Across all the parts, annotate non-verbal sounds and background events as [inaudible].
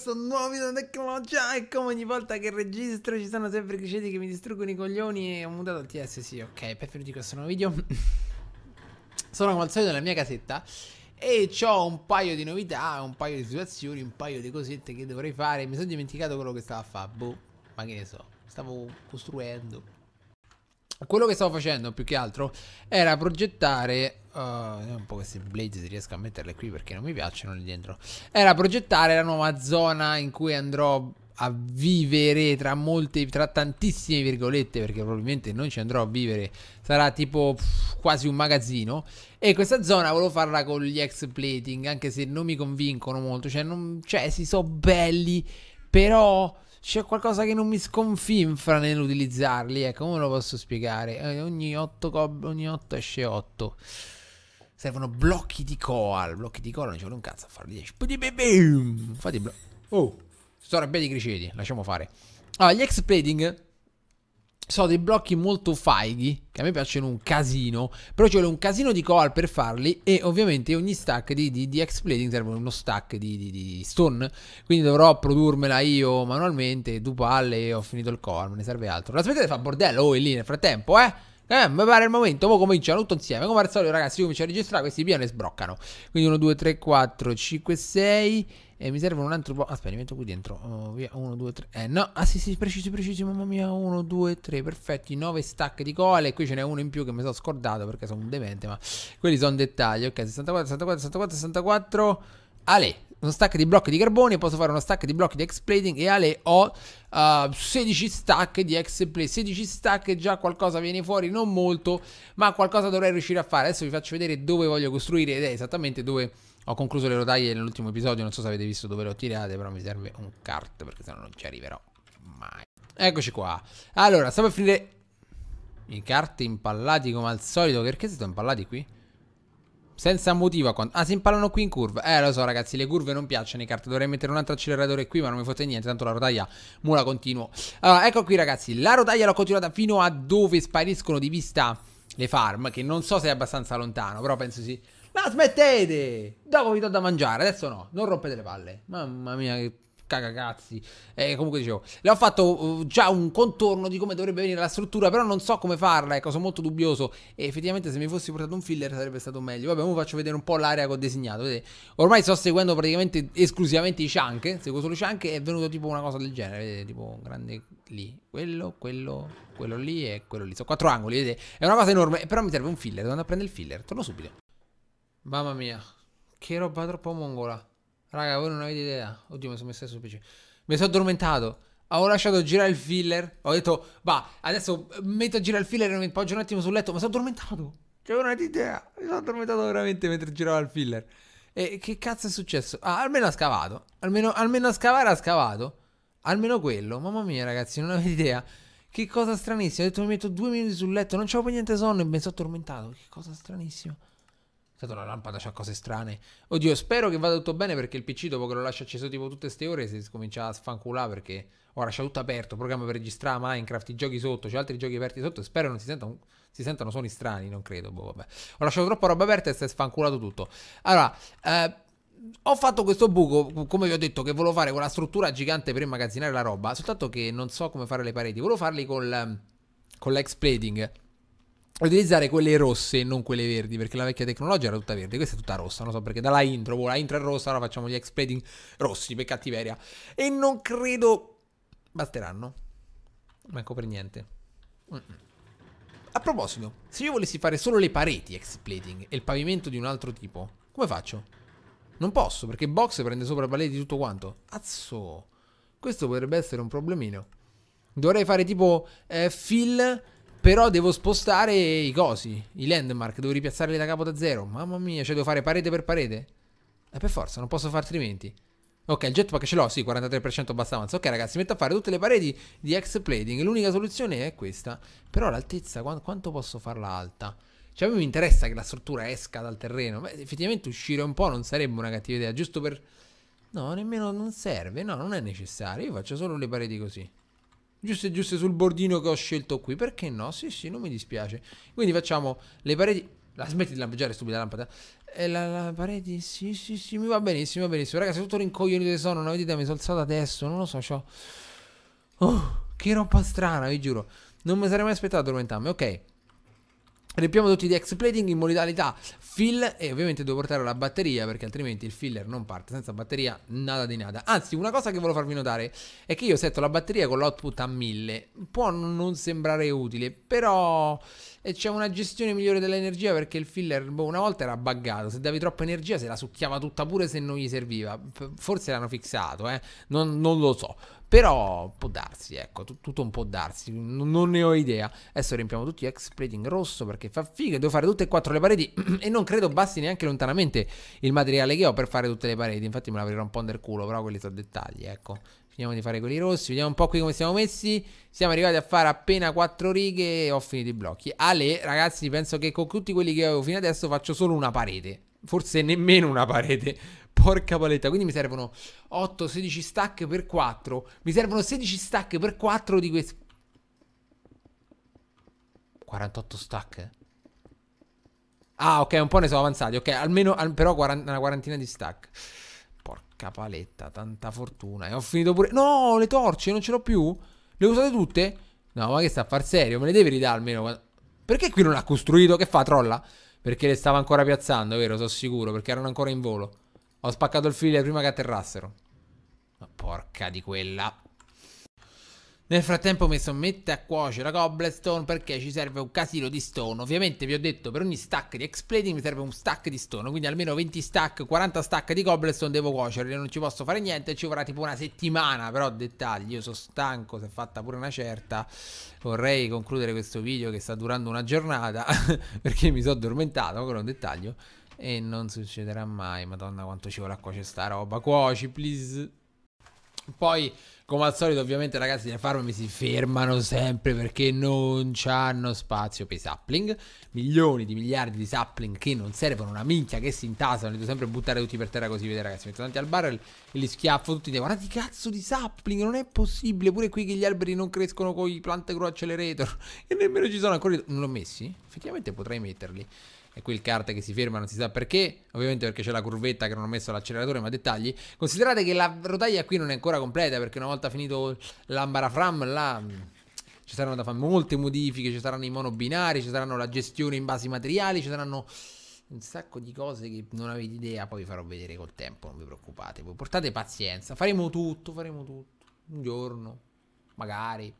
questo nuovo video tecnologia e come ogni volta che registro ci sono sempre criceti che mi distruggono i coglioni e ho mutato il TS, sì, ok, benvenuti a questo nuovo video. [laughs] sono come al solito nella mia casetta e ho un paio di novità, un paio di situazioni, un paio di cosette che dovrei fare. Mi sono dimenticato quello che stavo a fare, boh, ma che ne so, stavo costruendo. Quello che stavo facendo più che altro era progettare Uh, vediamo un po' queste blade se riesco a metterle qui perché non mi piacciono lì dentro. Era progettare la nuova zona in cui andrò a vivere tra molte, tra tantissime virgolette, perché probabilmente non ci andrò a vivere, sarà tipo pff, quasi un magazzino. E questa zona volevo farla con gli ex plating, anche se non mi convincono molto, cioè, non, cioè si so belli, però c'è qualcosa che non mi sconfinfra nell'utilizzarli, ecco, come lo posso spiegare? Eh, ogni 8 esce 8 servono blocchi di coal. Blocchi di coal non ci vuole un cazzo a farli Fate blocchi. Oh, sto arrabbiato i criceti, lasciamo fare. Allora, gli x expediting sono dei blocchi molto faighi, che a me piacciono un casino, però ci vuole un casino di coal per farli e ovviamente ogni stack di, di, di exploiting serve uno stack di, di, di, stone, quindi dovrò produrmela io manualmente, due palle e ho finito il coal, me ne serve altro. La smettete di fare bordello, oh, è lì nel frattempo, eh! Eh, mi pare il momento, poi cominciano tutto insieme. Come al solito, ragazzi, io comincio a registrare, questi piani sbroccano. Quindi 1, 2, 3, 4, 5, 6. E mi servono un altro po'. Aspetta, li metto qui dentro. Oh, via, 1, 2, 3. Eh, no. Ah, sì, sì, precisi, precisi, mamma mia. 1, 2, 3, perfetti. 9 stack di cole. E qui ce n'è uno in più che mi sono scordato perché sono un demente, ma quelli sono dettagli. Ok, 64, 64, 64, 64. Ale uno stack di blocchi di carbone, posso fare uno stack di blocchi di X-plating e Ale ho uh, 16 stack di X-plate, 16 stack già qualcosa viene fuori, non molto, ma qualcosa dovrei riuscire a fare. Adesso vi faccio vedere dove voglio costruire ed è esattamente dove ho concluso le rotaie nell'ultimo episodio, non so se avete visto dove le ho tirate, però mi serve un cart perché sennò non ci arriverò mai. Eccoci qua. Allora, stiamo per finire i carte impallati come al solito, perché si sono impallati qui? Senza motivo. Quando... Ah, si imparano qui in curva. Eh, lo so, ragazzi, le curve non piacciono i cart. Dovrei mettere un altro acceleratore qui, ma non mi fotte niente. Tanto la rotaia mula continuo. Allora, ecco qui, ragazzi. La rotaia l'ho continuata fino a dove spariscono di vista le farm. Che non so se è abbastanza lontano, però penso sì. Ma smettete! Dopo vi do da mangiare, adesso no. Non rompete le palle. Mamma mia, che cagacazzi. Eh, comunque dicevo, le ho fatto uh, già un contorno di come dovrebbe venire la struttura, però non so come farla, ecco, sono molto dubbioso. E effettivamente se mi fossi portato un filler sarebbe stato meglio. Vabbè, ora faccio vedere un po' l'area che ho disegnato. Vedete? Ormai sto seguendo praticamente esclusivamente i chunk, seguo solo i chunk e è venuto tipo una cosa del genere, vedete, tipo un grande lì, quello, quello, quello lì e quello lì. Sono quattro angoli, vedete? È una cosa enorme, però mi serve un filler, devo andare a prendere il filler, torno subito. Mamma mia, che roba troppo mongola. Raga, voi non avete idea. Oddio, mi sono messo sul PC. Mi sono addormentato. Ho lasciato girare il filler. Ho detto, va, adesso metto a girare il filler e mi poggio un attimo sul letto. Ma sono addormentato. Cioè, non avete idea. Mi sono addormentato veramente mentre girava il filler. E che cazzo è successo? Ah, almeno ha scavato. Almeno, almeno a scavare ha scavato. Almeno quello. Mamma mia, ragazzi, non avete idea. Che cosa stranissima. Ho detto, mi metto due minuti sul letto. Non c'avevo niente sonno e mi sono addormentato. Che cosa stranissima. Tanto la lampada c'ha cose strane. Oddio, spero che vada tutto bene perché il PC dopo che lo lascio acceso tipo tutte ste ore si comincia a sfanculare perché ora c'è tutto aperto, programma per registrare Minecraft, i giochi sotto, c'è altri giochi aperti sotto spero non si sentano, si sentano suoni strani, non credo, boh, vabbè. Ho lasciato troppa roba aperta e si è sfanculato tutto. Allora, eh, ho fatto questo buco, come vi ho detto, che volevo fare con la struttura gigante per immagazzinare la roba, soltanto che non so come fare le pareti, volevo farli col, ehm, con l'explating utilizzare quelle rosse e non quelle verdi, perché la vecchia tecnologia era tutta verde, questa è tutta rossa, non so perché dalla intro, boh, la intro è rossa, ora facciamo gli exploiting rossi per cattiveria. E non credo basteranno. Manco per niente. Mm-mm. A proposito, se io volessi fare solo le pareti X-plating e il pavimento di un altro tipo, come faccio? Non posso, perché Box prende sopra le pareti tutto quanto. Azzo. Questo potrebbe essere un problemino. Dovrei fare tipo eh, fill però devo spostare i cosi, i landmark, devo ripiazzarli da capo da zero. Mamma mia, cioè devo fare parete per parete? E eh, per forza, non posso fare altrimenti. Ok, il jetpack ce l'ho, sì, 43% basta avanza. Ok, ragazzi, metto a fare tutte le pareti di X-plating. L'unica soluzione è questa. Però l'altezza, qu quanto posso farla alta? Cioè, a me mi interessa che la struttura esca dal terreno. Beh, effettivamente uscire un po' non sarebbe una cattiva idea, giusto per... No, nemmeno non serve, no, non è necessario. Io faccio solo le pareti così giuste giusto sul bordino che ho scelto qui. Perché no? Sì, sì, non mi dispiace. Quindi facciamo le pareti... La smetti di lampeggiare, stupida lampada. E eh, la, la parete, sì, sì, sì, mi va benissimo, va benissimo. Ragazzi, tutto rincoglionito che sono, non avete idea, mi sono alzato adesso, non lo so, c'ho... Oh, che roba strana, vi giuro. Non mi sarei mai aspettato di ok. Riempiamo tutti di ex plating in modalità fill e ovviamente devo portare la batteria perché altrimenti il filler non parte senza batteria nada di nada. Anzi, una cosa che volevo farvi notare è che io setto la batteria con l'output a 1000. Può non sembrare utile, però eh, c'è una gestione migliore dell'energia perché il filler boh, una volta era buggato, se davi troppa energia se la succhiava tutta pure se non gli serviva. Forse l'hanno fissato, eh? non, non lo so. Però può darsi, ecco, tutto un po' darsi, N- non ne ho idea. Adesso riempiamo tutti gli ex plating rosso perché fa figa, devo fare tutte e quattro le pareti [clears throat] e non credo basti neanche lontanamente il materiale che ho per fare tutte le pareti, infatti me l'avrai un po' nel culo, però quelli sono dettagli, ecco. Finiamo di fare quelli rossi, vediamo un po' qui come siamo messi. Siamo arrivati a fare appena quattro righe e ho finito i blocchi. Ale, ragazzi, penso che con tutti quelli che avevo fino adesso faccio solo una parete forse nemmeno una parete. [laughs] Porca paletta, quindi mi servono 8, 16 stack per 4. Mi servono 16 stack per 4 di questi. 48 stack. Ah, ok, un po' ne sono avanzati. Ok, almeno al, però quarant una quarantina di stack. Porca paletta, tanta fortuna. E ho finito pure. No, le torce, non ce l'ho più. Le ho usate tutte? No, ma che sta a far serio? Me le devi ridare almeno. Perché qui non ha costruito? Che fa, trolla? Perché le stava ancora piazzando, vero? Sono sicuro, perché erano ancora in volo. Ho spaccato il file prima che atterrassero. Ma porca di quella. Nel frattempo mi sono messo a cuocere la cobblestone perché ci serve un casino di stone. Ovviamente vi ho detto per ogni stack di explating mi serve un stack di stone, quindi almeno 20 stack, 40 stack di cobblestone devo cuocerli, non ci posso fare niente, ci vorrà tipo una settimana, però dettagli, io sono stanco, si è fatta pure una certa. Vorrei concludere questo video che sta durando una giornata [laughs] perché mi sono addormentato, quello è un dettaglio e non succederà mai, madonna quanto ci vorrà cuocere sta roba, cuoci please. Poi come al solito, ovviamente, ragazzi, le farmaci si fermano sempre perché non c'hanno spazio per i sapling. Milioni di miliardi di sapling che non servono una minchia, che si intasano. Li devo sempre buttare tutti per terra così, vedete, ragazzi. Metto tanti al barrel e li schiaffo tutti. Dico, guardate cazzo di sapling, non è possibile. Pure qui che gli alberi non crescono con i plante grow accelerator. [laughs] E nemmeno ci sono ancora... Non l'ho messi? Effettivamente potrei metterli e qui il carte che si ferma, non si sa perché, ovviamente perché c'è la curvetta che non ho messo l'acceleratore, ma dettagli. Considerate che la rotaia qui non è ancora completa perché una volta finito l'ambarafram, là mm, ci saranno da fare molte modifiche, ci saranno i monobinari, ci saranno la gestione in base ai materiali, ci saranno un sacco di cose che non avete idea, poi vi farò vedere col tempo, non vi preoccupate, voi portate pazienza, faremo tutto, faremo tutto, un giorno, magari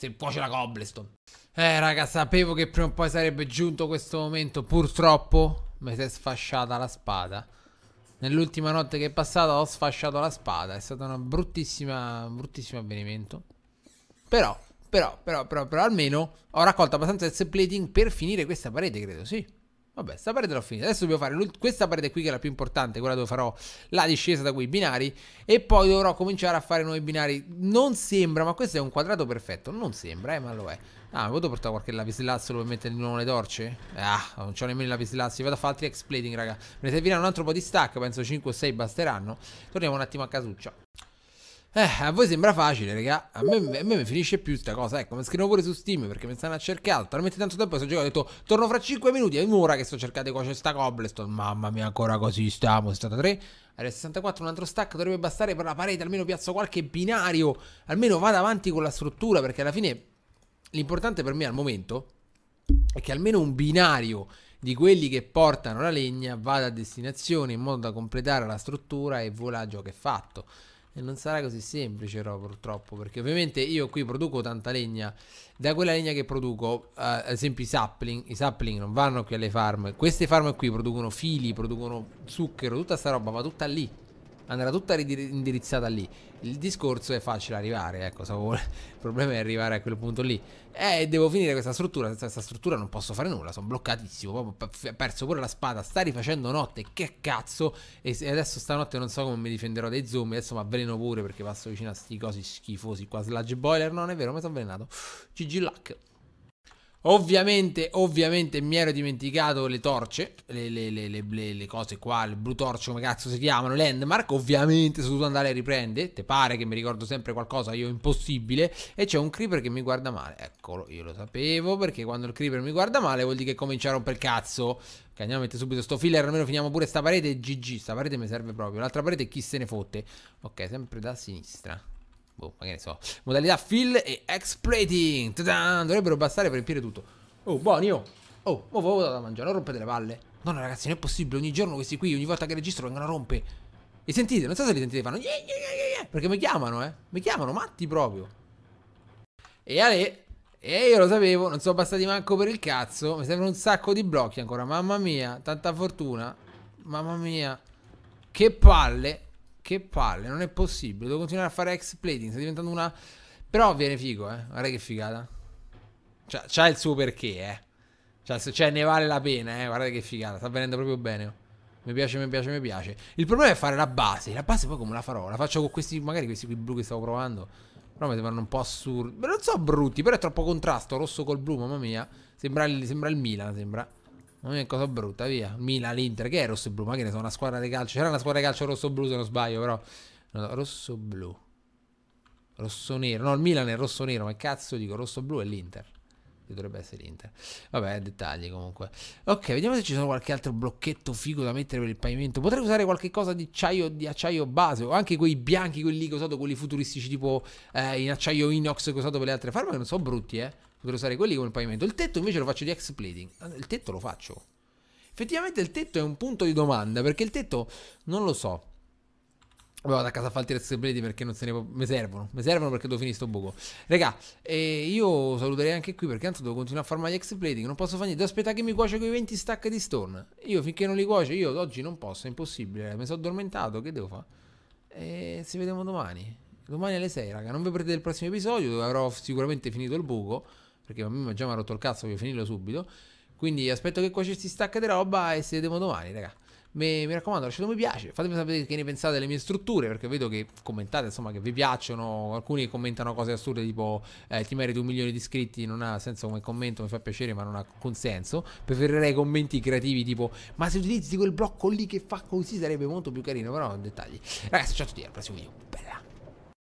se cuoce la cobblestone. Eh, raga, sapevo che prima o poi sarebbe giunto questo momento. Purtroppo mi si è sfasciata la spada. Nell'ultima notte che è passata ho sfasciato la spada. È stato un bruttissimo avvenimento. Però, però, però, però, però, almeno ho raccolto abbastanza il plating per finire questa parete, credo, sì. Vabbè, sta parete l'ho finita. Adesso dobbiamo fare questa parete qui che è la più importante, quella dove farò la discesa da quei binari. E poi dovrò cominciare a fare nuovi binari. Non sembra, ma questo è un quadrato perfetto. Non sembra, eh, ma lo è. Ah, mi potuto portare qualche lapislazzo per mettere di nuovo le torce? Ah, non c'ho nemmeno i lapislazzi. Vado a fare altri explating, raga. Me ne servirà un altro po' di stack, penso 5 o 6 basteranno. Torniamo un attimo a casuccia. Eh, a voi sembra facile, raga. A me, a me mi finisce più sta cosa. Ecco, mi scrivo pure su Steam perché mi stanno a cercare. Talmente tanto tempo sto giocando. Ho detto, torno fra 5 minuti. È un'ora che sto cercando di cuocere sta cobblestone. Mamma mia, ancora così stiamo. È stata 3. Adesso 64, un altro stack dovrebbe bastare per la parete. Almeno piazzo qualche binario. Almeno vada avanti con la struttura. Perché alla fine, l'importante per me al momento è che almeno un binario di quelli che portano la legna vada a destinazione in modo da completare la struttura e voilà, gioco è fatto. E non sarà così semplice, però, purtroppo, perché ovviamente io qui produco tanta legna. Da quella legna che produco, eh, ad esempio i sapling, i sapling non vanno qui alle farm. Queste farm qui producono fili, producono zucchero, tutta sta roba va tutta lì andrà tutta indirizzata lì. Il discorso è facile arrivare, ecco, stavo... il problema è arrivare a quel punto lì. Eh, devo finire questa struttura, senza questa struttura non posso fare nulla, sono bloccatissimo, ho perso pure la spada, sta rifacendo notte, che cazzo, e adesso stanotte non so come mi difenderò dai zombie, adesso mi avveleno pure perché passo vicino a sti cosi schifosi qua, sludge boiler, non è vero, mi sono avvelenato. GG luck. Ovviamente, ovviamente mi ero dimenticato le torce, le, le, le, le, cose qua, il blu torce come cazzo si chiamano, landmark, ovviamente sono dovuto andare a riprendere, te pare che mi ricordo sempre qualcosa, io impossibile, e c'è un creeper che mi guarda male, eccolo, io lo sapevo, perché quando il creeper mi guarda male vuol dire che comincia a rompere il cazzo, che andiamo a mettere subito sto filler, almeno finiamo pure sta parete, GG, sta parete mi serve proprio, l'altra parete chi se ne fotte, ok, sempre da sinistra boh, magari so, modalità fill e exploiting. ta Dovrebbero bastare per riempire tutto. Oh, buoni, oh. Oh, mo oh, avevo oh, dato oh, da mangiare, non rompete le palle. No, no, ragazzi, non è possibile. Ogni giorno questi qui, ogni volta che registro, vengono a rompe. E sentite, non so se li sentite, fanno yeah, yeah, yeah, yeah, perché mi chiamano, eh. Mi chiamano matti proprio. E Ale, e io lo sapevo, non sono bastati manco per il cazzo. Mi servono un sacco di blocchi ancora. Mamma mia, tanta fortuna. Mamma mia. Che palle. Che palle, non è possibile. Devo continuare a fare ex plating Sta diventando una. Però viene figo, eh. Guarda che figata. Cioè, c'ha il suo perché, eh. Cioè, cioè, ne vale la pena, eh. Guarda che figata. Sta venendo proprio bene. Mi piace, mi piace, mi piace. Il problema è fare la base. La base poi come la farò? La faccio con questi, magari questi qui blu che stavo provando. Però mi sembrano un po' assurdi. non so brutti, però è troppo contrasto. Rosso col blu, mamma mia. Sembra il, sembra il Milan, sembra. Non è cosa brutta, via. Milan, l'Inter, che è rosso e blu? Ma che ne so, una squadra di calcio. C'era una squadra di calcio rosso-blu e se non sbaglio, però. No, rosso-blu. Rosso-nero. No, il Milan è rosso-nero, ma cazzo dico, rosso-blu è l'Inter. dovrebbe essere l'Inter. Vabbè, dettagli comunque. Ok, vediamo se ci sono qualche altro blocchetto figo da mettere per il pavimento. Potrei usare qualche cosa di acciaio, di acciaio base, o anche quei bianchi, quelli che ho usato, quelli futuristici tipo eh, in acciaio inox che ho usato per le altre farmache, non sono brutti, eh potrei usare quelli come pavimento. Il tetto invece lo faccio di ex-plating. Il tetto lo faccio. Effettivamente il tetto è un punto di domanda, perché il tetto non lo so. Vabbè, vado a casa a fare altri il plating perché non se ne mi servono. Mi servono perché devo finire sto buco. Raga, eh, io saluterei anche qui perché anzi devo continuare a farmi gli ex-plating. Non posso fare niente. Devo aspettare che mi cuoce quei 20 stack di stone. Io finché non li cuoce, io oggi non posso, è impossibile. Mi sono addormentato, che devo fare? E ci vediamo domani. Domani alle 6, raga. Non vi perdete il prossimo episodio dove avrò sicuramente finito il buco perché a me già mi ha rotto il cazzo, voglio finirlo subito. Quindi aspetto che qua ci si stacca di roba e ci vediamo domani, raga. Mi, mi, raccomando, lasciate un mi piace, fatemi sapere che ne pensate delle mie strutture, perché vedo che commentate, insomma, che vi piacciono, alcuni commentano cose assurde tipo eh, ti meriti un milione di iscritti, non ha senso come commento, mi fa piacere, ma non ha consenso. Preferirei commenti creativi tipo ma se utilizzi quel blocco lì che fa così sarebbe molto più carino, però in dettagli. Ragazzi, ciao a tutti, al prossimo video. Bella.